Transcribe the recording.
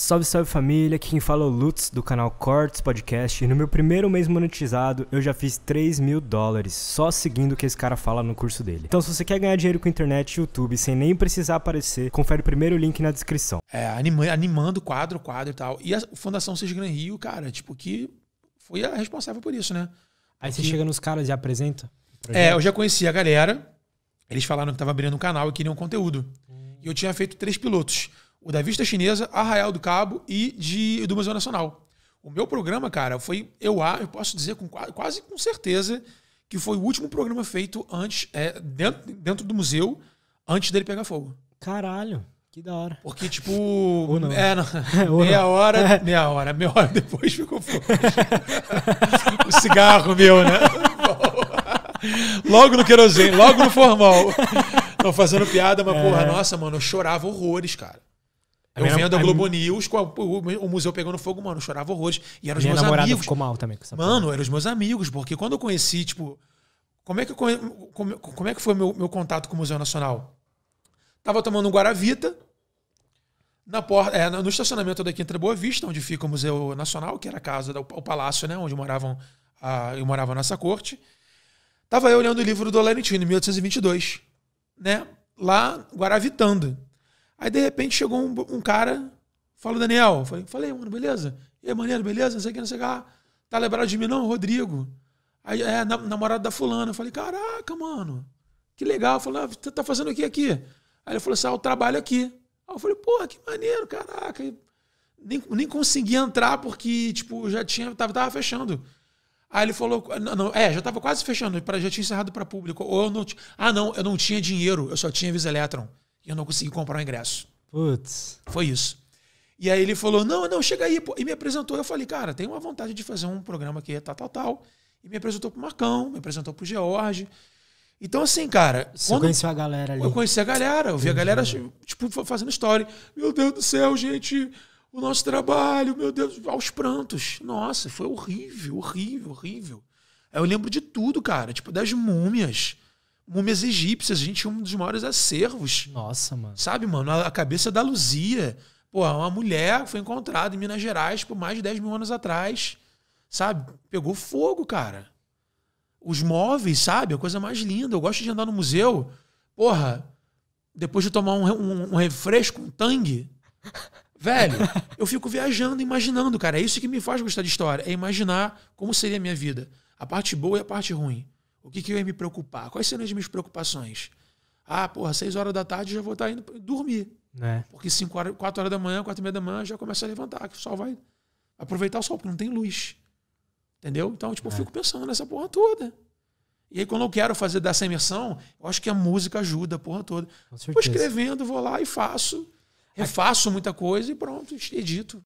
Salve, salve família, aqui quem fala é o Lutz do canal Cortes Podcast e no meu primeiro mês monetizado eu já fiz 3 mil dólares só seguindo o que esse cara fala no curso dele. Então se você quer ganhar dinheiro com internet e YouTube sem nem precisar aparecer, confere o primeiro link na descrição. É, anima animando quadro, quadro e tal. E a Fundação Cisgran Rio, cara, tipo, que foi a responsável por isso, né? Aí você chega nos caras e apresenta? É, eu já conhecia a galera, eles falaram que tava abrindo um canal e queriam conteúdo. Hum. E eu tinha feito três pilotos o da Vista Chinesa, Arraial do Cabo e de, do Museu Nacional. O meu programa, cara, foi, eu, eu posso dizer com, quase com certeza, que foi o último programa feito antes, é, dentro, dentro do museu, antes dele pegar fogo. Caralho, que da hora. Porque, tipo. Ou não. É, não. Ou meia, não. Hora, é. meia hora, meia hora depois ficou fogo. o cigarro meu, né? logo no querosene, logo no formal. Não, fazendo piada, mas, é. porra, nossa, mano, eu chorava horrores, cara. Eu minha, vendo a Globo a... News, o, o, museu pegando fogo, mano, eu chorava horrores. E eram os meus amigos. ficou mal também Mano, eram os meus amigos, porque quando eu conheci, tipo... Como é que, como, como é que foi meu, meu contato com o Museu Nacional? Tava tomando um Guaravita na porta, é, no estacionamento daqui entre Boa Vista, onde fica o Museu Nacional, que era a casa, do, o palácio, né? Onde moravam a, eu morava a nossa corte. Tava eu olhando o livro do Laurentino, em 1822, né? Lá, Guaravitando. Aí, de repente, chegou um, um cara, falou, Daniel, falei, falei, mano, beleza? E aí, maneiro, beleza? Não sei o que, não sei o que. tá lembrado de mim, não? Rodrigo. Aí, é, namorado da fulana. Eu falei, caraca, mano, que legal. Falou, ah, tá fazendo o que aqui? Aí ele falou assim, ah, eu trabalho aqui. Aí eu falei, porra, que maneiro, caraca. nem, nem consegui entrar porque, tipo, já tinha, tava, tava fechando. Aí ele falou, não, não, é, já tava quase fechando, já tinha encerrado para público. Ou eu não, ah, não, eu não tinha dinheiro, eu só tinha Visa Electron eu não consegui comprar o ingresso. Putz. Foi isso. E aí ele falou: não, não, chega aí. Pô. E me apresentou. Eu falei: cara, tenho uma vontade de fazer um programa aqui, tal, tal, tal. E me apresentou pro Marcão, me apresentou pro George. Então, assim, cara. Você quando... conheceu a galera ali? Eu conheci a galera. Eu vi a galera, tipo, fazendo história. Meu Deus do céu, gente. O nosso trabalho, meu Deus, aos prantos. Nossa, foi horrível, horrível, horrível. Eu lembro de tudo, cara. Tipo, das múmias múmias egípcias. A gente tinha um dos maiores acervos. Nossa, mano. Sabe, mano? A cabeça da Luzia. Pô, é uma mulher foi encontrada em Minas Gerais por mais de 10 mil anos atrás. Sabe? Pegou fogo, cara. Os móveis, sabe? A coisa mais linda. Eu gosto de andar no museu. Porra, depois de tomar um, um, um refresco, um tangue. Velho, eu fico viajando, imaginando, cara. É isso que me faz gostar de história. É imaginar como seria a minha vida. A parte boa e a parte ruim. O que, que eu ia me preocupar? Quais seriam as minhas preocupações? Ah, porra, seis horas da tarde já vou estar indo dormir. Né? Porque cinco horas, quatro horas da manhã, quatro e meia da manhã, já começa a levantar, que o sol vai aproveitar o sol, porque não tem luz. Entendeu? Então, tipo, é. eu fico pensando nessa porra toda. E aí, quando eu quero fazer dessa imersão, eu acho que a música ajuda a porra toda. Vou escrevendo, vou lá e faço. Refaço muita coisa e pronto, edito.